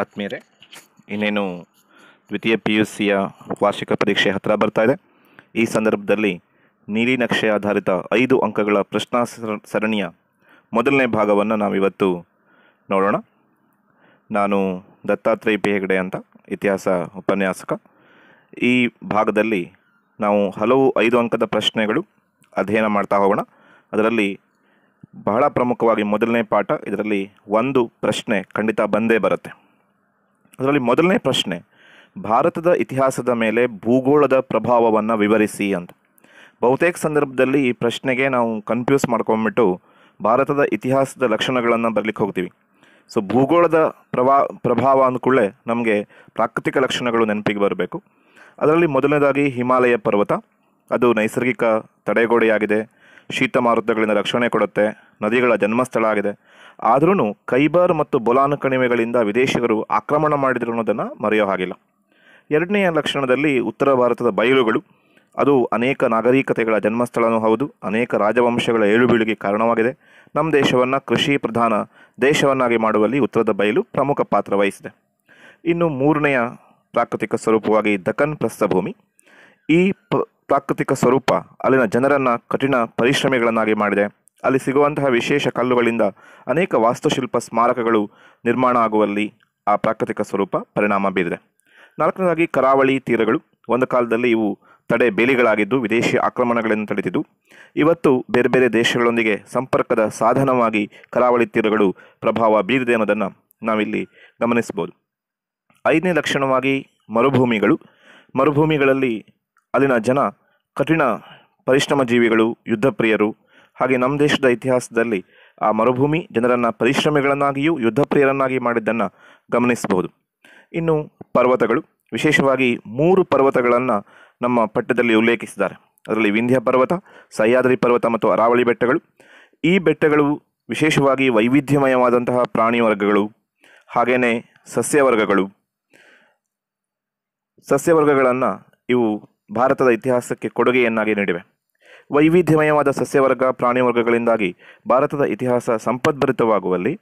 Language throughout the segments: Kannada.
ಆತ್ಮೀಯರೆ ಇನ್ನೇನು ದ್ವಿತೀಯ ಪಿ ಯು ಸಿಯ ವಾರ್ಷಿಕ ಪರೀಕ್ಷೆ ಹತ್ತಿರ ಬರ್ತಾ ಇದೆ ಈ ಸಂದರ್ಭದಲ್ಲಿ ನೀಲಿ ನಕ್ಷೆ ಆಧಾರಿತ ಐದು ಅಂಕಗಳ ಪ್ರಶ್ನಾ ಸರಣಿಯ ಮೊದಲನೇ ಭಾಗವನ್ನು ನಾವಿವತ್ತು ನೋಡೋಣ ನಾನು ದತ್ತಾತ್ರೇಯ ಪಿ ಹೆಗಡೆ ಅಂತ ಇತಿಹಾಸ ಉಪನ್ಯಾಸಕ ಈ ಭಾಗದಲ್ಲಿ ನಾವು ಹಲವು ಐದು ಅಂಕದ ಪ್ರಶ್ನೆಗಳು ಅಧ್ಯಯನ ಮಾಡ್ತಾ ಹೋಗೋಣ ಅದರಲ್ಲಿ ಬಹಳ ಪ್ರಮುಖವಾಗಿ ಮೊದಲನೇ ಪಾಠ ಇದರಲ್ಲಿ ಒಂದು ಪ್ರಶ್ನೆ ಖಂಡಿತ ಬಂದೇ ಬರುತ್ತೆ ಅದರಲ್ಲಿ ಮೊದಲನೇ ಪ್ರಶ್ನೆ ಭಾರತದ ಇತಿಹಾಸದ ಮೇಲೆ ಭೂಗೋಳದ ಪ್ರಭಾವವನ್ನು ವಿವರಿಸಿ ಅಂತ ಬಹುತೇಕ ಸಂದರ್ಭದಲ್ಲಿ ಈ ಪ್ರಶ್ನೆಗೆ ನಾವು ಕನ್ಫ್ಯೂಸ್ ಮಾಡ್ಕೊಂಬಿಟ್ಟು ಭಾರತದ ಇತಿಹಾಸದ ಲಕ್ಷಣಗಳನ್ನು ಬರಲಿಕ್ಕೆ ಹೋಗ್ತೀವಿ ಸೊ ಭೂಗೋಳದ ಪ್ರಭಾ ಪ್ರಭಾವ ಅಂದಕೂಡಲೇ ನಮಗೆ ಪ್ರಾಕೃತಿಕ ಲಕ್ಷಣಗಳು ನೆನಪಿಗೆ ಬರಬೇಕು ಅದರಲ್ಲಿ ಮೊದಲನೇದಾಗಿ ಹಿಮಾಲಯ ಪರ್ವತ ಅದು ನೈಸರ್ಗಿಕ ತಡೆಗೋಡೆಯಾಗಿದೆ ಶೀತ ಮಾರುತಗಳಿಂದ ರಕ್ಷಣೆ ಕೊಡುತ್ತೆ ನದಿಗಳ ಜನ್ಮಸ್ಥಳ ಆಗಿದೆ ಆದ್ರೂ ಖೈಬರ್ ಮತ್ತು ಬೊಲಾನ್ ಕಣಿವೆಗಳಿಂದ ವಿದೇಶಿಗರು ಆಕ್ರಮಣ ಮಾಡಿದರು ಅನ್ನೋದನ್ನು ಮರೆಯೋ ಹಾಗಿಲ್ಲ ಎರಡನೆಯ ಲಕ್ಷಣದಲ್ಲಿ ಉತ್ತರ ಭಾರತದ ಬಯಲುಗಳು ಅದು ಅನೇಕ ನಾಗರಿಕತೆಗಳ ಜನ್ಮಸ್ಥಳನೂ ಹೌದು ಅನೇಕ ರಾಜವಂಶಗಳ ಏಳುಬೀಳಿಗೆ ಕಾರಣವಾಗಿದೆ ನಮ್ಮ ದೇಶವನ್ನು ಕೃಷಿ ಪ್ರಧಾನ ದೇಶವನ್ನಾಗಿ ಮಾಡುವಲ್ಲಿ ಉತ್ತರದ ಬಯಲು ಪ್ರಮುಖ ಪಾತ್ರ ವಹಿಸಿದೆ ಇನ್ನು ಮೂರನೆಯ ಪ್ರಾಕೃತಿಕ ಸ್ವರೂಪವಾಗಿ ದಖನ್ ಪ್ರಸ್ಥಭೂಮಿ ಈ ಪ್ರಾಕೃತಿಕ ಸ್ವರೂಪ ಅಲ್ಲಿನ ಜನರನ್ನು ಕಠಿಣ ಪರಿಶ್ರಮಿಗಳನ್ನಾಗಿ ಮಾಡಿದೆ ಅಲ್ಲಿ ಸಿಗುವಂತಹ ವಿಶೇಷ ಕಲ್ಲುಗಳಿಂದ ಅನೇಕ ವಾಸ್ತುಶಿಲ್ಪ ಸ್ಮಾರಕಗಳು ನಿರ್ಮಾಣ ಆಗುವಲ್ಲಿ ಆ ಪ್ರಾಕೃತಿಕ ಸ್ವರೂಪ ಪರಿಣಾಮ ಬೀರಿದೆ ನಾಲ್ಕನೇದಾಗಿ ಕರಾವಳಿ ತೀರಗಳು ಒಂದು ಕಾಲದಲ್ಲಿ ಇವು ತಡೆ ಬೇಲಿಗಳಾಗಿದ್ದು ವಿದೇಶಿ ಆಕ್ರಮಣಗಳನ್ನು ತಡೆದಿದ್ದು ಇವತ್ತು ಬೇರೆ ಬೇರೆ ದೇಶಗಳೊಂದಿಗೆ ಸಂಪರ್ಕದ ಸಾಧನವಾಗಿ ಕರಾವಳಿ ತೀರಗಳು ಪ್ರಭಾವ ಬೀರಿದೆ ಅನ್ನೋದನ್ನು ನಾವಿಲ್ಲಿ ಗಮನಿಸ್ಬೋದು ಐದನೇ ಲಕ್ಷಣವಾಗಿ ಮರುಭೂಮಿಗಳು ಮರುಭೂಮಿಗಳಲ್ಲಿ ಅಲ್ಲಿನ ಜನ ಕಠಿಣ ಪರಿಶ್ರಮ ಜೀವಿಗಳು ಯುದ್ಧಪ್ರಿಯರು ಹಾಗೆ ನಮ್ಮ ದೇಶದ ಇತಿಹಾಸದಲ್ಲಿ ಆ ಮರುಭೂಮಿ ಜನರನ್ನು ಪರಿಶ್ರಮಿಗಳನ್ನಾಗಿಯೂ ಯುದ್ಧಪ್ರಿಯರನ್ನಾಗಿ ಮಾಡಿದ್ದನ್ನು ಗಮನಿಸಬಹುದು ಇನ್ನು ಪರ್ವತಗಳು ವಿಶೇಷವಾಗಿ ಮೂರು ಪರ್ವತಗಳನ್ನು ನಮ್ಮ ಪಠ್ಯದಲ್ಲಿ ಉಲ್ಲೇಖಿಸಿದ್ದಾರೆ ಅದರಲ್ಲಿ ವಿಂಧ್ಯ ಪರ್ವತ ಸಹ್ಯಾದ್ರಿ ಪರ್ವತ ಮತ್ತು ಅರಾವಳಿ ಬೆಟ್ಟಗಳು ಈ ಬೆಟ್ಟಗಳು ವಿಶೇಷವಾಗಿ ವೈವಿಧ್ಯಮಯವಾದಂತಹ ಪ್ರಾಣಿ ವರ್ಗಗಳು ಹಾಗೆಯೇ ಸಸ್ಯವರ್ಗಗಳು ಸಸ್ಯವರ್ಗಗಳನ್ನು ಇವು ಭಾರತದ ಇತಿಹಾಸಕ್ಕೆ ಕೊಡುಗೆಯನ್ನಾಗಿ ನೀಡಿವೆ ವೈವಿಧ್ಯಮಯವಾದ ಸಸ್ಯವರ್ಗ ಪ್ರಾಣಿವರ್ಗಗಳಿಂದಾಗಿ ಭಾರತದ ಇತಿಹಾಸ ಸಂಪದ್ಭರಿತವಾಗುವಲ್ಲಿ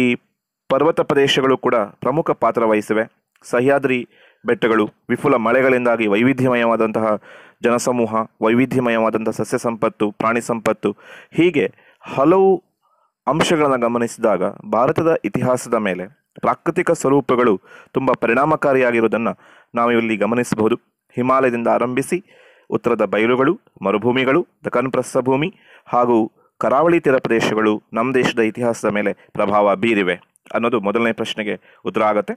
ಈ ಪರ್ವತ ಪ್ರದೇಶಗಳು ಕೂಡ ಪ್ರಮುಖ ಪಾತ್ರ ವಹಿಸಿವೆ ಸಹ್ಯಾದ್ರಿ ಬೆಟ್ಟಗಳು ವಿಫುಲ ಮಳೆಗಳಿಂದಾಗಿ ವೈವಿಧ್ಯಮಯವಾದಂತಹ ಜನಸಮೂಹ ವೈವಿಧ್ಯಮಯವಾದಂತಹ ಸಸ್ಯ ಸಂಪತ್ತು ಪ್ರಾಣಿ ಸಂಪತ್ತು ಹೀಗೆ ಹಲವು ಅಂಶಗಳನ್ನು ಗಮನಿಸಿದಾಗ ಭಾರತದ ಇತಿಹಾಸದ ಮೇಲೆ ಪ್ರಾಕೃತಿಕ ಸ್ವರೂಪಗಳು ತುಂಬ ಪರಿಣಾಮಕಾರಿಯಾಗಿರುವುದನ್ನು ನಾವು ಇಲ್ಲಿ ಗಮನಿಸಬಹುದು ಹಿಮಾಲಯದಿಂದ ಆರಂಭಿಸಿ ಉತ್ತರದ ಬಯಲುಗಳು ಮರುಭೂಮಿಗಳು ದಖನ್ ಪ್ರಸ್ಥಭೂಮಿ ಹಾಗೂ ಕರಾವಳಿ ತೀರ ಪ್ರದೇಶಗಳು ನಮ್ಮ ದೇಶದ ಇತಿಹಾಸದ ಮೇಲೆ ಪ್ರಭಾವ ಬೀರಿವೆ ಅನ್ನೋದು ಮೊದಲನೇ ಪ್ರಶ್ನೆಗೆ ಉತ್ತರ ಆಗುತ್ತೆ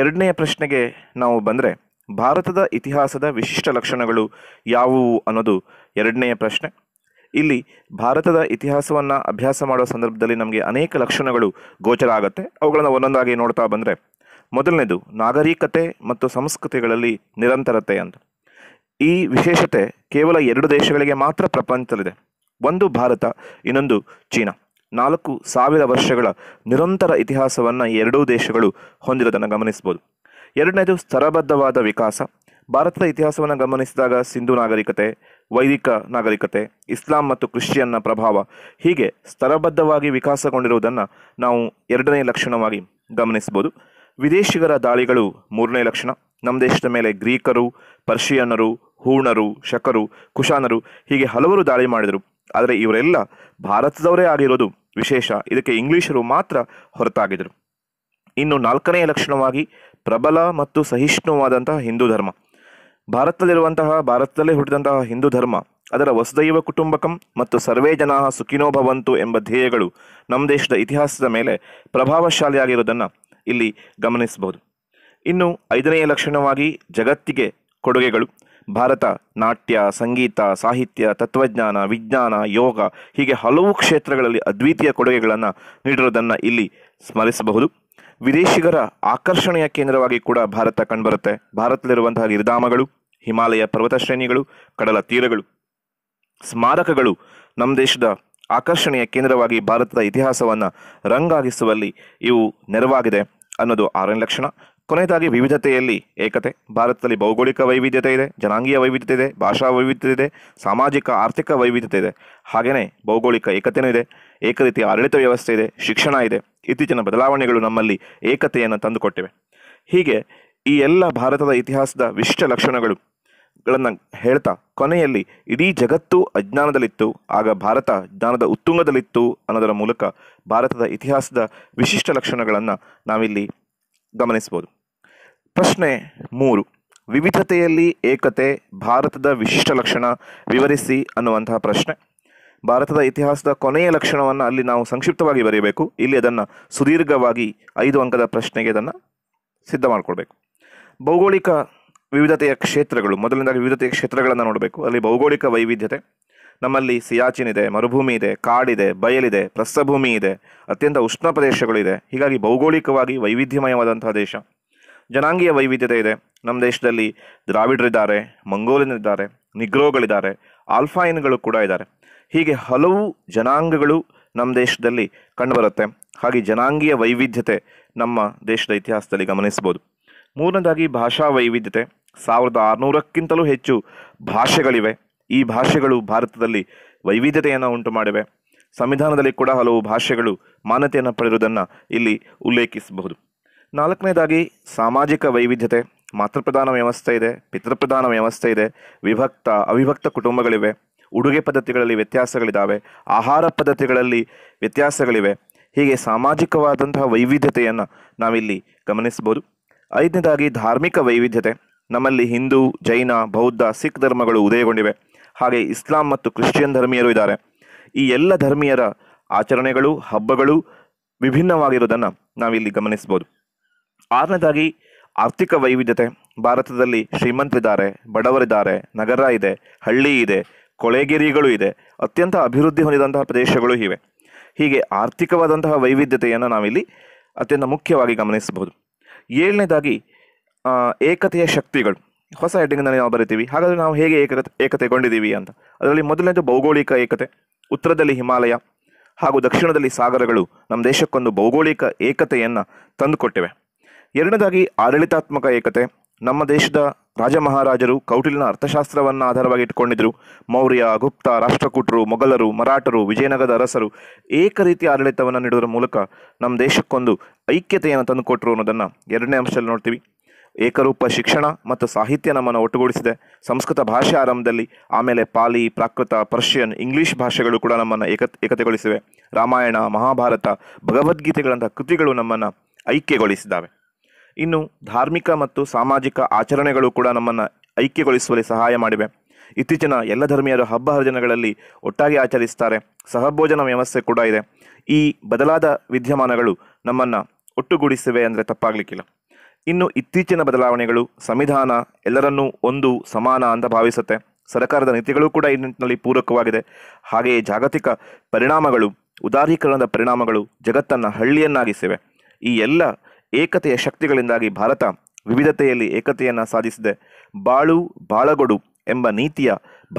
ಎರಡನೆಯ ಪ್ರಶ್ನೆಗೆ ನಾವು ಬಂದರೆ ಭಾರತದ ಇತಿಹಾಸದ ವಿಶಿಷ್ಟ ಲಕ್ಷಣಗಳು ಯಾವುವು ಅನ್ನೋದು ಎರಡನೆಯ ಪ್ರಶ್ನೆ ಇಲ್ಲಿ ಭಾರತದ ಇತಿಹಾಸವನ್ನು ಅಭ್ಯಾಸ ಮಾಡುವ ಸಂದರ್ಭದಲ್ಲಿ ನಮಗೆ ಅನೇಕ ಲಕ್ಷಣಗಳು ಗೋಚರ ಆಗುತ್ತೆ ಅವುಗಳನ್ನು ಒಂದೊಂದಾಗಿ ನೋಡ್ತಾ ಬಂದರೆ ಮೊದಲನೇದು ನಾಗರಿಕತೆ ಮತ್ತು ಸಂಸ್ಕೃತಿಗಳಲ್ಲಿ ನಿರಂತರತೆ ಅಂತ ಈ ವಿಶೇಷತೆ ಕೇವಲ ಎರಡು ದೇಶಗಳಿಗೆ ಮಾತ್ರ ಪ್ರಪಂಚದಲ್ಲಿದೆ ಒಂದು ಭಾರತ ಇನ್ನೊಂದು ಚೀನಾ ನಾಲ್ಕು ಸಾವಿರ ವರ್ಷಗಳ ನಿರಂತರ ಇತಿಹಾಸವನ್ನು ಎರಡೂ ದೇಶಗಳು ಹೊಂದಿರೋದನ್ನು ಗಮನಿಸ್ಬೋದು ಎರಡನೇದು ಸ್ತರಬದ್ಧವಾದ ವಿಕಾಸ ಭಾರತದ ಇತಿಹಾಸವನ್ನು ಗಮನಿಸಿದಾಗ ಸಿಂಧು ನಾಗರಿಕತೆ ವೈದಿಕ ನಾಗರಿಕತೆ ಇಸ್ಲಾಂ ಮತ್ತು ಕ್ರಿಶ್ಚಿಯನ್ನ ಪ್ರಭಾವ ಹೀಗೆ ಸ್ತರಬದ್ಧವಾಗಿ ವಿಕಾಸಗೊಂಡಿರುವುದನ್ನು ನಾವು ಎರಡನೇ ಲಕ್ಷಣವಾಗಿ ಗಮನಿಸ್ಬೋದು ವಿದೇಶಿಗರ ದಾಳಿಗಳು ಮೂರನೇ ಲಕ್ಷಣ ನಮ್ಮ ದೇಶದ ಮೇಲೆ ಗ್ರೀಕರು ಪರ್ಷಿಯನ್ನರು ಹೂಣರು ಶಕರು ಕುಶಾನರು ಹೀಗೆ ಹಲವರು ದಾಳಿ ಮಾಡಿದರು ಆದರೆ ಇವರೆಲ್ಲ ಭಾರತದವರೇ ಆಗಿರೋದು ವಿಶೇಷ ಇದಕ್ಕೆ ಇಂಗ್ಲಿಷರು ಮಾತ್ರ ಹೊರತಾಗಿದರು ಇನ್ನು ನಾಲ್ಕನೆಯ ಲಕ್ಷಣವಾಗಿ ಪ್ರಬಲ ಮತ್ತು ಸಹಿಷ್ಣುವಾದಂತಹ ಹಿಂದೂ ಧರ್ಮ ಭಾರತದಲ್ಲಿರುವಂತಹ ಭಾರತದಲ್ಲೇ ಹುಟ್ಟಿದಂತಹ ಹಿಂದೂ ಧರ್ಮ ಅದರ ವಸುದೈವ ಕುಟುಂಬಕಂ ಮತ್ತು ಸರ್ವೇ ಜನಾ ಸುಖಿನೋಭವಂತು ಎಂಬ ಧ್ಯೇಯಗಳು ನಮ್ಮ ದೇಶದ ಇತಿಹಾಸದ ಮೇಲೆ ಪ್ರಭಾವಶಾಲಿಯಾಗಿರುವುದನ್ನು ಇಲ್ಲಿ ಗಮನಿಸಬಹುದು ಇನ್ನು ಐದನೆಯ ಲಕ್ಷಣವಾಗಿ ಜಗತ್ತಿಗೆ ಕೊಡುಗೆಗಳು ಭಾರತ ನಾಟ್ಯ ಸಂಗೀತ ಸಾಹಿತ್ಯ ತತ್ವಜ್ಞಾನ ವಿಜ್ಞಾನ ಯೋಗ ಹೀಗೆ ಹಲವು ಕ್ಷೇತ್ರಗಳಲ್ಲಿ ಅದ್ವಿತೀಯ ಕೊಡುಗೆಗಳನ್ನು ನೀಡಿರೋದನ್ನು ಇಲ್ಲಿ ಸ್ಮರಿಸಬಹುದು ವಿದೇಶಿಗರ ಆಕರ್ಷಣೆಯ ಕೇಂದ್ರವಾಗಿ ಕೂಡ ಭಾರತ ಕಂಡುಬರುತ್ತೆ ಭಾರತದಲ್ಲಿರುವಂತಹ ಗಿರಿಧಾಮಗಳು ಹಿಮಾಲಯ ಪರ್ವತ ಶ್ರೇಣಿಗಳು ಕಡಲ ತೀರಗಳು ಸ್ಮಾರಕಗಳು ನಮ್ಮ ದೇಶದ ಆಕರ್ಷಣೆಯ ಕೇಂದ್ರವಾಗಿ ಭಾರತದ ಇತಿಹಾಸವನ್ನು ರಂಗಾಗಿಸುವಲ್ಲಿ ಇವು ನೆರವಾಗಿದೆ ಅನ್ನೋದು ಆರನೇ ಲಕ್ಷಣ ಕೊನೆಯದಾಗಿ ವಿವಿಧತೆಯಲ್ಲಿ ಏಕತೆ ಭಾರತದಲ್ಲಿ ಭೌಗೋಳಿಕ ವೈವಿಧ್ಯತೆ ಇದೆ ಜನಾಂಗೀಯ ವೈವಿಧ್ಯತೆ ಇದೆ ಭಾಷಾ ವೈವಿಧ್ಯತೆ ಇದೆ ಸಾಮಾಜಿಕ ಆರ್ಥಿಕ ವೈವಿಧ್ಯತೆ ಇದೆ ಹಾಗೆಯೇ ಭೌಗೋಳಿಕ ಏಕತೆಯೂ ಇದೆ ರೀತಿಯ ಆಡಳಿತ ವ್ಯವಸ್ಥೆ ಇದೆ ಶಿಕ್ಷಣ ಇದೆ ಇತ್ತೀಚಿನ ಬದಲಾವಣೆಗಳು ನಮ್ಮಲ್ಲಿ ಏಕತೆಯನ್ನು ತಂದುಕೊಟ್ಟಿವೆ ಹೀಗೆ ಈ ಎಲ್ಲ ಭಾರತದ ಇತಿಹಾಸದ ವಿಶಿಷ್ಟ ಲಕ್ಷಣಗಳು ಗಳನ್ನು ಹೇಳ್ತಾ ಕೊನೆಯಲ್ಲಿ ಇಡೀ ಜಗತ್ತು ಅಜ್ಞಾನದಲ್ಲಿತ್ತು ಆಗ ಭಾರತ ಜ್ಞಾನದ ಉತ್ತುಂಗದಲ್ಲಿತ್ತು ಅನ್ನೋದರ ಮೂಲಕ ಭಾರತದ ಇತಿಹಾಸದ ವಿಶಿಷ್ಟ ಲಕ್ಷಣಗಳನ್ನು ನಾವಿಲ್ಲಿ ಗಮನಿಸ್ಬೋದು ಪ್ರಶ್ನೆ ಮೂರು ವಿವಿಧತೆಯಲ್ಲಿ ಏಕತೆ ಭಾರತದ ವಿಶಿಷ್ಟ ಲಕ್ಷಣ ವಿವರಿಸಿ ಅನ್ನುವಂತಹ ಪ್ರಶ್ನೆ ಭಾರತದ ಇತಿಹಾಸದ ಕೊನೆಯ ಲಕ್ಷಣವನ್ನು ಅಲ್ಲಿ ನಾವು ಸಂಕ್ಷಿಪ್ತವಾಗಿ ಬರೆಯಬೇಕು ಇಲ್ಲಿ ಅದನ್ನು ಸುದೀರ್ಘವಾಗಿ ಐದು ಅಂಕದ ಪ್ರಶ್ನೆಗೆ ಅದನ್ನು ಸಿದ್ಧ ಮಾಡಿಕೊಡ್ಬೇಕು ಭೌಗೋಳಿಕ ವಿವಿಧತೆಯ ಕ್ಷೇತ್ರಗಳು ಮೊದಲನೇದಾಗಿ ವಿವಿಧತೆಯ ಕ್ಷೇತ್ರಗಳನ್ನು ನೋಡಬೇಕು ಅಲ್ಲಿ ಭೌಗೋಳಿಕ ವೈವಿಧ್ಯತೆ ನಮ್ಮಲ್ಲಿ ಸಿಯಾಚಿನ್ ಇದೆ ಮರುಭೂಮಿ ಇದೆ ಕಾಡಿದೆ ಬಯಲಿದೆ ಪ್ರಸ್ಥಭೂಮಿ ಇದೆ ಅತ್ಯಂತ ಉಷ್ಣ ಪ್ರದೇಶಗಳಿದೆ ಹೀಗಾಗಿ ಭೌಗೋಳಿಕವಾಗಿ ವೈವಿಧ್ಯಮಯವಾದಂತಹ ದೇಶ ಜನಾಂಗೀಯ ವೈವಿಧ್ಯತೆ ಇದೆ ನಮ್ಮ ದೇಶದಲ್ಲಿ ದ್ರಾವಿಡರಿದ್ದಾರೆ ಮಂಗೋಲಿನಿದ್ದಾರೆ ನಿಗ್ರೋಗಳಿದ್ದಾರೆ ಆಲ್ಫಾಯಿನ್ಗಳು ಕೂಡ ಇದ್ದಾರೆ ಹೀಗೆ ಹಲವು ಜನಾಂಗಗಳು ನಮ್ಮ ದೇಶದಲ್ಲಿ ಕಂಡುಬರುತ್ತೆ ಹಾಗೆ ಜನಾಂಗೀಯ ವೈವಿಧ್ಯತೆ ನಮ್ಮ ದೇಶದ ಇತಿಹಾಸದಲ್ಲಿ ಗಮನಿಸ್ಬೋದು ಮೂರನೇದಾಗಿ ಭಾಷಾ ವೈವಿಧ್ಯತೆ ಸಾವಿರದ ಆರುನೂರಕ್ಕಿಂತಲೂ ಹೆಚ್ಚು ಭಾಷೆಗಳಿವೆ ಈ ಭಾಷೆಗಳು ಭಾರತದಲ್ಲಿ ವೈವಿಧ್ಯತೆಯನ್ನು ಉಂಟು ಮಾಡಿವೆ ಸಂವಿಧಾನದಲ್ಲಿ ಕೂಡ ಹಲವು ಭಾಷೆಗಳು ಮಾನ್ಯತೆಯನ್ನು ಪಡೆದಿರುವುದನ್ನು ಇಲ್ಲಿ ಉಲ್ಲೇಖಿಸಬಹುದು ನಾಲ್ಕನೇದಾಗಿ ಸಾಮಾಜಿಕ ವೈವಿಧ್ಯತೆ ಮಾತೃಪ್ರಧಾನ ವ್ಯವಸ್ಥೆ ಇದೆ ಪಿತೃಪ್ರಧಾನ ವ್ಯವಸ್ಥೆ ಇದೆ ವಿಭಕ್ತ ಅವಿಭಕ್ತ ಕುಟುಂಬಗಳಿವೆ ಉಡುಗೆ ಪದ್ಧತಿಗಳಲ್ಲಿ ವ್ಯತ್ಯಾಸಗಳಿದ್ದಾವೆ ಆಹಾರ ಪದ್ಧತಿಗಳಲ್ಲಿ ವ್ಯತ್ಯಾಸಗಳಿವೆ ಹೀಗೆ ಸಾಮಾಜಿಕವಾದಂತಹ ವೈವಿಧ್ಯತೆಯನ್ನು ನಾವಿಲ್ಲಿ ಗಮನಿಸಬಹುದು ಐದನೇದಾಗಿ ಧಾರ್ಮಿಕ ವೈವಿಧ್ಯತೆ ನಮ್ಮಲ್ಲಿ ಹಿಂದೂ ಜೈನ ಬೌದ್ಧ ಸಿಖ್ ಧರ್ಮಗಳು ಉದಯಗೊಂಡಿವೆ ಹಾಗೆ ಇಸ್ಲಾಂ ಮತ್ತು ಕ್ರಿಶ್ಚಿಯನ್ ಧರ್ಮೀಯರು ಇದ್ದಾರೆ ಈ ಎಲ್ಲ ಧರ್ಮೀಯರ ಆಚರಣೆಗಳು ಹಬ್ಬಗಳು ವಿಭಿನ್ನವಾಗಿರುವುದನ್ನು ನಾವಿಲ್ಲಿ ಗಮನಿಸ್ಬೋದು ಆರನೇದಾಗಿ ಆರ್ಥಿಕ ವೈವಿಧ್ಯತೆ ಭಾರತದಲ್ಲಿ ಶ್ರೀಮಂತರಿದ್ದಾರೆ ಬಡವರಿದ್ದಾರೆ ನಗರ ಇದೆ ಹಳ್ಳಿ ಇದೆ ಕೊಳೆಗಿರಿಗಳು ಇದೆ ಅತ್ಯಂತ ಅಭಿವೃದ್ಧಿ ಹೊಂದಿದಂತಹ ಪ್ರದೇಶಗಳು ಇವೆ ಹೀಗೆ ಆರ್ಥಿಕವಾದಂತಹ ವೈವಿಧ್ಯತೆಯನ್ನು ನಾವಿಲ್ಲಿ ಅತ್ಯಂತ ಮುಖ್ಯವಾಗಿ ಗಮನಿಸಬಹುದು ಏಳನೇದಾಗಿ ಏಕತೆಯ ಶಕ್ತಿಗಳು ಹೊಸ ಹೆಡ್ಡಿಂಗ್ನಲ್ಲಿ ನಾವು ಬರಿತೀವಿ ಹಾಗಾದರೆ ನಾವು ಹೇಗೆ ಏಕತೆ ಏಕತೆಗೊಂಡಿದ್ದೀವಿ ಅಂತ ಅದರಲ್ಲಿ ಮೊದಲನೇದು ಭೌಗೋಳಿಕ ಏಕತೆ ಉತ್ತರದಲ್ಲಿ ಹಿಮಾಲಯ ಹಾಗೂ ದಕ್ಷಿಣದಲ್ಲಿ ಸಾಗರಗಳು ನಮ್ಮ ದೇಶಕ್ಕೊಂದು ಭೌಗೋಳಿಕ ಏಕತೆಯನ್ನು ತಂದುಕೊಟ್ಟಿವೆ ಎರಡನೇದಾಗಿ ಆಡಳಿತಾತ್ಮಕ ಏಕತೆ ನಮ್ಮ ದೇಶದ ರಾಜ ಮಹಾರಾಜರು ಕೌಟಿಲ್ಯನ ಅರ್ಥಶಾಸ್ತ್ರವನ್ನು ಆಧಾರವಾಗಿ ಇಟ್ಕೊಂಡಿದ್ದರು ಮೌರ್ಯ ಗುಪ್ತ ರಾಷ್ಟ್ರಕೂಟರು ಮೊಘಲರು ಮರಾಠರು ವಿಜಯನಗರದ ಅರಸರು ಏಕ ರೀತಿಯ ಆಡಳಿತವನ್ನು ನೀಡುವುದರ ಮೂಲಕ ನಮ್ಮ ದೇಶಕ್ಕೊಂದು ಐಕ್ಯತೆಯನ್ನು ತಂದುಕೊಟ್ರು ಅನ್ನೋದನ್ನು ಎರಡನೇ ಅಂಶದಲ್ಲಿ ನೋಡ್ತೀವಿ ಏಕರೂಪ ಶಿಕ್ಷಣ ಮತ್ತು ಸಾಹಿತ್ಯ ನಮ್ಮನ್ನು ಒಟ್ಟುಗೂಡಿಸಿದೆ ಸಂಸ್ಕೃತ ಭಾಷೆ ಆರಂಭದಲ್ಲಿ ಆಮೇಲೆ ಪಾಲಿ ಪ್ರಾಕೃತ ಪರ್ಷಿಯನ್ ಇಂಗ್ಲಿಷ್ ಭಾಷೆಗಳು ಕೂಡ ನಮ್ಮನ್ನು ಏಕ ಏಕತೆಗೊಳಿಸಿವೆ ರಾಮಾಯಣ ಮಹಾಭಾರತ ಭಗವದ್ಗೀತೆಗಳಂತಹ ಕೃತಿಗಳು ನಮ್ಮನ್ನು ಐಕ್ಯಗೊಳಿಸಿದ್ದಾವೆ ಇನ್ನು ಧಾರ್ಮಿಕ ಮತ್ತು ಸಾಮಾಜಿಕ ಆಚರಣೆಗಳು ಕೂಡ ನಮ್ಮನ್ನು ಐಕ್ಯಗೊಳಿಸುವಲ್ಲಿ ಸಹಾಯ ಮಾಡಿವೆ ಇತ್ತೀಚಿನ ಎಲ್ಲ ಧರ್ಮೀಯರು ಹಬ್ಬ ಹರಿದಿನಗಳಲ್ಲಿ ಒಟ್ಟಾಗಿ ಆಚರಿಸ್ತಾರೆ ಸಹಭೋಜನ ವ್ಯವಸ್ಥೆ ಕೂಡ ಇದೆ ಈ ಬದಲಾದ ವಿದ್ಯಮಾನಗಳು ನಮ್ಮನ್ನು ಒಟ್ಟುಗೂಡಿಸಿವೆ ಅಂದರೆ ತಪ್ಪಾಗಲಿಕ್ಕಿಲ್ಲ ಇನ್ನು ಇತ್ತೀಚಿನ ಬದಲಾವಣೆಗಳು ಸಂವಿಧಾನ ಎಲ್ಲರನ್ನೂ ಒಂದು ಸಮಾನ ಅಂತ ಭಾವಿಸುತ್ತೆ ಸರ್ಕಾರದ ನೀತಿಗಳು ಕೂಡ ಈ ನಿಟ್ಟಿನಲ್ಲಿ ಪೂರಕವಾಗಿದೆ ಹಾಗೆಯೇ ಜಾಗತಿಕ ಪರಿಣಾಮಗಳು ಉದಾರೀಕರಣದ ಪರಿಣಾಮಗಳು ಜಗತ್ತನ್ನು ಹಳ್ಳಿಯನ್ನಾಗಿಸಿವೆ ಈ ಎಲ್ಲ ಏಕತೆಯ ಶಕ್ತಿಗಳಿಂದಾಗಿ ಭಾರತ ವಿವಿಧತೆಯಲ್ಲಿ ಏಕತೆಯನ್ನು ಸಾಧಿಸಿದೆ ಬಾಳು ಬಾಳಗೊಡು ಎಂಬ ನೀತಿಯ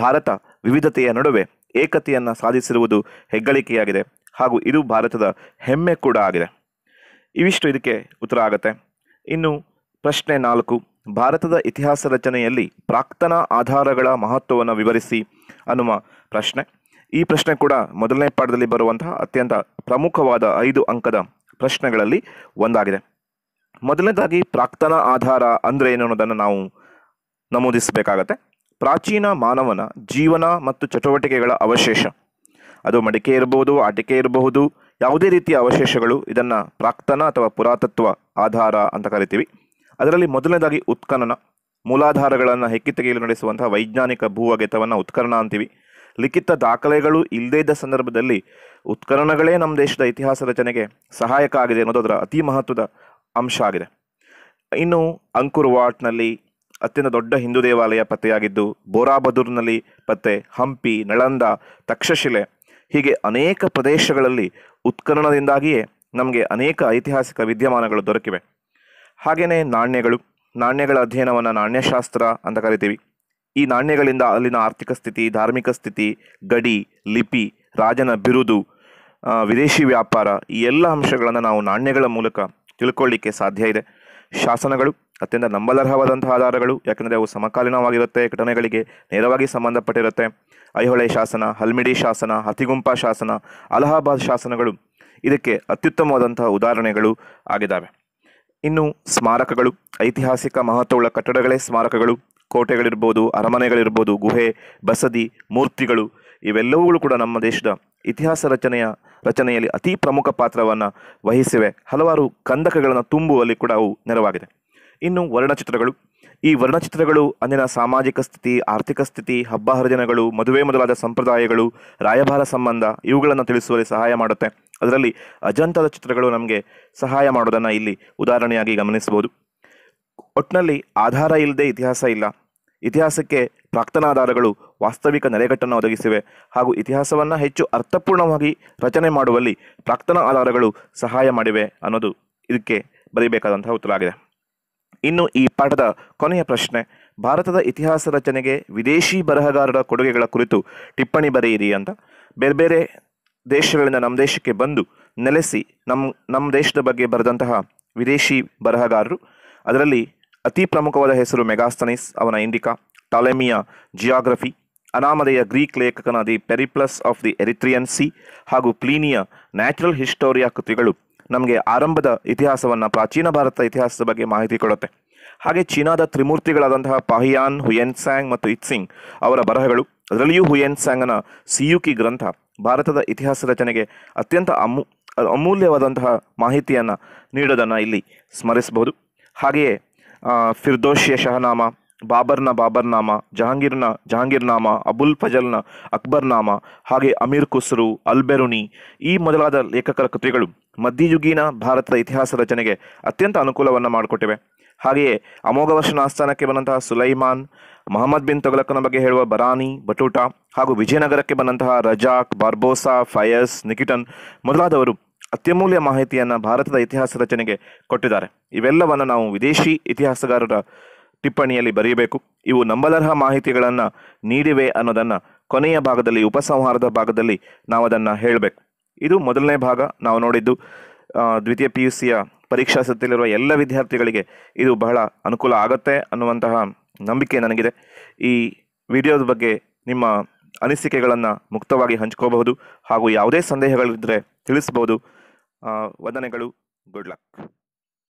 ಭಾರತ ವಿವಿಧತೆಯ ನಡುವೆ ಏಕತೆಯನ್ನು ಸಾಧಿಸಿರುವುದು ಹೆಗ್ಗಳಿಕೆಯಾಗಿದೆ ಹಾಗೂ ಇದು ಭಾರತದ ಹೆಮ್ಮೆ ಕೂಡ ಆಗಿದೆ ಇವಿಷ್ಟು ಇದಕ್ಕೆ ಉತ್ತರ ಆಗುತ್ತೆ ಇನ್ನು ಪ್ರಶ್ನೆ ನಾಲ್ಕು ಭಾರತದ ಇತಿಹಾಸ ರಚನೆಯಲ್ಲಿ ಪ್ರಾಕ್ತನ ಆಧಾರಗಳ ಮಹತ್ವವನ್ನು ವಿವರಿಸಿ ಅನ್ನುವ ಪ್ರಶ್ನೆ ಈ ಪ್ರಶ್ನೆ ಕೂಡ ಮೊದಲನೇ ಪಾಠದಲ್ಲಿ ಬರುವಂತಹ ಅತ್ಯಂತ ಪ್ರಮುಖವಾದ ಐದು ಅಂಕದ ಪ್ರಶ್ನೆಗಳಲ್ಲಿ ಒಂದಾಗಿದೆ ಮೊದಲನೇದಾಗಿ ಪ್ರಾಕ್ತನ ಆಧಾರ ಅಂದರೆ ಏನು ಅನ್ನೋದನ್ನು ನಾವು ನಮೂದಿಸಬೇಕಾಗತ್ತೆ ಪ್ರಾಚೀನ ಮಾನವನ ಜೀವನ ಮತ್ತು ಚಟುವಟಿಕೆಗಳ ಅವಶೇಷ ಅದು ಮಡಿಕೆ ಇರಬಹುದು ಆಟಿಕೆ ಇರಬಹುದು ಯಾವುದೇ ರೀತಿಯ ಅವಶೇಷಗಳು ಇದನ್ನು ಪ್ರಾಕ್ತನ ಅಥವಾ ಪುರಾತತ್ವ ಆಧಾರ ಅಂತ ಕರಿತೀವಿ ಅದರಲ್ಲಿ ಮೊದಲನೇದಾಗಿ ಉತ್ಖನನ ಮೂಲಾಧಾರಗಳನ್ನು ಹೆಕ್ಕಿ ತೆಗೆಯಲು ನಡೆಸುವಂತಹ ವೈಜ್ಞಾನಿಕ ಭೂ ಅಗೆತವನ್ನು ಉತ್ಖನನ ಅಂತೀವಿ ಲಿಖಿತ ದಾಖಲೆಗಳು ಇಲ್ಲದೇ ಇದ್ದ ಸಂದರ್ಭದಲ್ಲಿ ಉತ್ಖನನಗಳೇ ನಮ್ಮ ದೇಶದ ಇತಿಹಾಸ ರಚನೆಗೆ ಸಹಾಯಕ ಆಗಿದೆ ಅನ್ನೋದು ಅದರ ಅತಿ ಮಹತ್ವದ ಅಂಶ ಆಗಿದೆ ಇನ್ನು ವಾಟ್ನಲ್ಲಿ ಅತ್ಯಂತ ದೊಡ್ಡ ಹಿಂದೂ ದೇವಾಲಯ ಪತ್ತೆಯಾಗಿದ್ದು ಬೋರಾಬದೂರ್ನಲ್ಲಿ ಪತ್ತೆ ಹಂಪಿ ನಳಂದ ತಕ್ಷಶಿಲೆ ಹೀಗೆ ಅನೇಕ ಪ್ರದೇಶಗಳಲ್ಲಿ ಉತ್ಖನನದಿಂದಾಗಿಯೇ ನಮಗೆ ಅನೇಕ ಐತಿಹಾಸಿಕ ವಿದ್ಯಮಾನಗಳು ದೊರಕಿವೆ ಹಾಗೆಯೇ ನಾಣ್ಯಗಳು ನಾಣ್ಯಗಳ ಅಧ್ಯಯನವನ್ನು ನಾಣ್ಯಶಾಸ್ತ್ರ ಅಂತ ಕರಿತೀವಿ ಈ ನಾಣ್ಯಗಳಿಂದ ಅಲ್ಲಿನ ಆರ್ಥಿಕ ಸ್ಥಿತಿ ಧಾರ್ಮಿಕ ಸ್ಥಿತಿ ಗಡಿ ಲಿಪಿ ರಾಜನ ಬಿರುದು ವಿದೇಶಿ ವ್ಯಾಪಾರ ಈ ಎಲ್ಲ ಅಂಶಗಳನ್ನು ನಾವು ನಾಣ್ಯಗಳ ಮೂಲಕ ತಿಳ್ಕೊಳ್ಳಿಕ್ಕೆ ಸಾಧ್ಯ ಇದೆ ಶಾಸನಗಳು ಅತ್ಯಂತ ನಂಬಲರ್ಹವಾದಂತಹ ಆಧಾರಗಳು ಯಾಕೆಂದರೆ ಅವು ಸಮಕಾಲೀನವಾಗಿರುತ್ತೆ ಘಟನೆಗಳಿಗೆ ನೇರವಾಗಿ ಸಂಬಂಧಪಟ್ಟಿರುತ್ತೆ ಐಹೊಳೆ ಶಾಸನ ಹಲ್ಮಿಡಿ ಶಾಸನ ಹತಿಗುಂಪ ಶಾಸನ ಅಲಹಾಬಾದ್ ಶಾಸನಗಳು ಇದಕ್ಕೆ ಅತ್ಯುತ್ತಮವಾದಂತಹ ಉದಾಹರಣೆಗಳು ಆಗಿದ್ದಾವೆ ಇನ್ನು ಸ್ಮಾರಕಗಳು ಐತಿಹಾಸಿಕ ಮಹತ್ವವುಳ್ಳ ಕಟ್ಟಡಗಳೇ ಸ್ಮಾರಕಗಳು ಕೋಟೆಗಳಿರ್ಬೋದು ಅರಮನೆಗಳಿರ್ಬೋದು ಗುಹೆ ಬಸದಿ ಮೂರ್ತಿಗಳು ಇವೆಲ್ಲವುಗಳು ಕೂಡ ನಮ್ಮ ದೇಶದ ಇತಿಹಾಸ ರಚನೆಯ ರಚನೆಯಲ್ಲಿ ಅತಿ ಪ್ರಮುಖ ಪಾತ್ರವನ್ನು ವಹಿಸಿವೆ ಹಲವಾರು ಕಂದಕಗಳನ್ನು ತುಂಬುವಲ್ಲಿ ಕೂಡ ಅವು ನೆರವಾಗಿದೆ ಇನ್ನು ವರ್ಣಚಿತ್ರಗಳು ಈ ವರ್ಣಚಿತ್ರಗಳು ಅಂದಿನ ಸಾಮಾಜಿಕ ಸ್ಥಿತಿ ಆರ್ಥಿಕ ಸ್ಥಿತಿ ಹಬ್ಬ ಹರಿದಿನಗಳು ಮದುವೆ ಮೊದಲಾದ ಸಂಪ್ರದಾಯಗಳು ರಾಯಭಾರ ಸಂಬಂಧ ಇವುಗಳನ್ನು ತಿಳಿಸುವಲ್ಲಿ ಸಹಾಯ ಮಾಡುತ್ತೆ ಅದರಲ್ಲಿ ಅಜಂತದ ಚಿತ್ರಗಳು ನಮಗೆ ಸಹಾಯ ಮಾಡೋದನ್ನು ಇಲ್ಲಿ ಉದಾಹರಣೆಯಾಗಿ ಗಮನಿಸಬಹುದು ಒಟ್ಟಿನಲ್ಲಿ ಆಧಾರ ಇಲ್ಲದೆ ಇತಿಹಾಸ ಇಲ್ಲ ಇತಿಹಾಸಕ್ಕೆ ಆಧಾರಗಳು ವಾಸ್ತವಿಕ ನೆಲೆಗಟ್ಟನ್ನು ಒದಗಿಸಿವೆ ಹಾಗೂ ಇತಿಹಾಸವನ್ನು ಹೆಚ್ಚು ಅರ್ಥಪೂರ್ಣವಾಗಿ ರಚನೆ ಮಾಡುವಲ್ಲಿ ಪ್ರಾಕ್ತನ ಆಧಾರಗಳು ಸಹಾಯ ಮಾಡಿವೆ ಅನ್ನೋದು ಇದಕ್ಕೆ ಬರೀಬೇಕಾದಂತಹ ಆಗಿದೆ ಇನ್ನು ಈ ಪಾಠದ ಕೊನೆಯ ಪ್ರಶ್ನೆ ಭಾರತದ ಇತಿಹಾಸ ರಚನೆಗೆ ವಿದೇಶಿ ಬರಹಗಾರರ ಕೊಡುಗೆಗಳ ಕುರಿತು ಟಿಪ್ಪಣಿ ಬರೆಯಿರಿ ಅಂತ ಬೇರೆ ಬೇರೆ ದೇಶಗಳಿಂದ ನಮ್ಮ ದೇಶಕ್ಕೆ ಬಂದು ನೆಲೆಸಿ ನಮ್ಮ ನಮ್ಮ ದೇಶದ ಬಗ್ಗೆ ಬರೆದಂತಹ ವಿದೇಶಿ ಬರಹಗಾರರು ಅದರಲ್ಲಿ ಅತಿ ಪ್ರಮುಖವಾದ ಹೆಸರು ಮೆಗಾಸ್ತನೀಸ್ ಅವನ ಇಂಡಿಕಾ ಟಾಲೆಮಿಯ ಜಿಯಾಗ್ರಫಿ ಅನಾಮಧೆಯ ಗ್ರೀಕ್ ಲೇಖಕನ the Periplus of the Erythraean Sea ಸಿ ಹಾಗೂ ಪ್ಲೀನಿಯ ನ್ಯಾಚುರಲ್ ಹಿಸ್ಟೋರಿಯಾ ಕೃತಿಗಳು ನಮಗೆ ಆರಂಭದ ಇತಿಹಾಸವನ್ನು ಪ್ರಾಚೀನ ಭಾರತ ಇತಿಹಾಸದ ಬಗ್ಗೆ ಮಾಹಿತಿ ಕೊಡುತ್ತೆ ಹಾಗೆ ಚೀನಾದ ತ್ರಿಮೂರ್ತಿಗಳಾದಂತಹ ಪಾಹಿಯಾನ್ ಹುಯೆನ್ಸ್ಯಾಂಗ್ ಮತ್ತು ಇತ್ಸಿಂಗ್ ಅವರ ಬರಹಗಳು ಅದರಲ್ಲಿಯೂ ಹುಯೆನ್ಸ್ಯಾಂಗ್ನ ಸಿಯುಕಿ ಗ್ರಂಥ ಭಾರತದ ಇತಿಹಾಸ ರಚನೆಗೆ ಅತ್ಯಂತ ಅಮು ಅಮೂಲ್ಯವಾದಂತಹ ಮಾಹಿತಿಯನ್ನು ನೀಡೋದನ್ನು ಇಲ್ಲಿ ಸ್ಮರಿಸಬಹುದು ಹಾಗೆಯೇ ಫಿರ್ದೋಷಿಯ ಶಹನಾಮ ಬಾಬರ್ನ ಬಾಬರ್ನಾಮ ಜಹಾಂಗೀರ್ನ ಜಹಾಂಗೀರ್ನಾಮ ಅಬುಲ್ ಫಜಲ್ನ ಅಕ್ಬರ್ನಾಮ ಹಾಗೆ ಅಮೀರ್ ಖುಸ್ರು ಅಲ್ಬೆರುನಿ ಈ ಮೊದಲಾದ ಲೇಖಕರ ಕೃತಿಗಳು ಮಧ್ಯಯುಗೀನ ಭಾರತದ ಇತಿಹಾಸ ರಚನೆಗೆ ಅತ್ಯಂತ ಅನುಕೂಲವನ್ನು ಮಾಡಿಕೊಟ್ಟಿವೆ ಹಾಗೆಯೇ ಅಮೋಘ ಆಸ್ಥಾನಕ್ಕೆ ಬಂದಂತಹ ಸುಲೈಮಾನ್ ಮೊಹಮ್ಮದ್ ಬಿನ್ ತೊಗಲಕ್ಕನ ಬಗ್ಗೆ ಹೇಳುವ ಬರಾನಿ ಬಟೂಟಾ ಹಾಗೂ ವಿಜಯನಗರಕ್ಕೆ ಬಂದಂತಹ ರಜಾಕ್ ಬಾರ್ಬೋಸಾ ಫಯಸ್ ನಿಕಿಟನ್ ಮೊದಲಾದವರು ಅತ್ಯಮೂಲ್ಯ ಮಾಹಿತಿಯನ್ನು ಭಾರತದ ಇತಿಹಾಸ ರಚನೆಗೆ ಕೊಟ್ಟಿದ್ದಾರೆ ಇವೆಲ್ಲವನ್ನು ನಾವು ವಿದೇಶಿ ಇತಿಹಾಸಗಾರರ ಟಿಪ್ಪಣಿಯಲ್ಲಿ ಬರೆಯಬೇಕು ಇವು ನಂಬಲರ್ಹ ಮಾಹಿತಿಗಳನ್ನು ನೀಡಿವೆ ಅನ್ನೋದನ್ನು ಕೊನೆಯ ಭಾಗದಲ್ಲಿ ಉಪಸಂಹಾರದ ಭಾಗದಲ್ಲಿ ನಾವು ಅದನ್ನು ಹೇಳಬೇಕು ಇದು ಮೊದಲನೇ ಭಾಗ ನಾವು ನೋಡಿದ್ದು ದ್ವಿತೀಯ ಪಿ ಯು ಸಿಯ ಪರೀಕ್ಷಾ ಸತ್ತಿಲಿರುವ ಎಲ್ಲ ವಿದ್ಯಾರ್ಥಿಗಳಿಗೆ ಇದು ಬಹಳ ಅನುಕೂಲ ಆಗುತ್ತೆ ಅನ್ನುವಂತಹ ನಂಬಿಕೆ ನನಗಿದೆ ಈ ವಿಡಿಯೋದ ಬಗ್ಗೆ ನಿಮ್ಮ ಅನಿಸಿಕೆಗಳನ್ನು ಮುಕ್ತವಾಗಿ ಹಂಚ್ಕೋಬಹುದು ಹಾಗೂ ಯಾವುದೇ ಸಂದೇಹಗಳಿದ್ದರೆ ತಿಳಿಸ್ಬೋದು ವಂದನೆಗಳು ಗುಡ್ ಲಕ್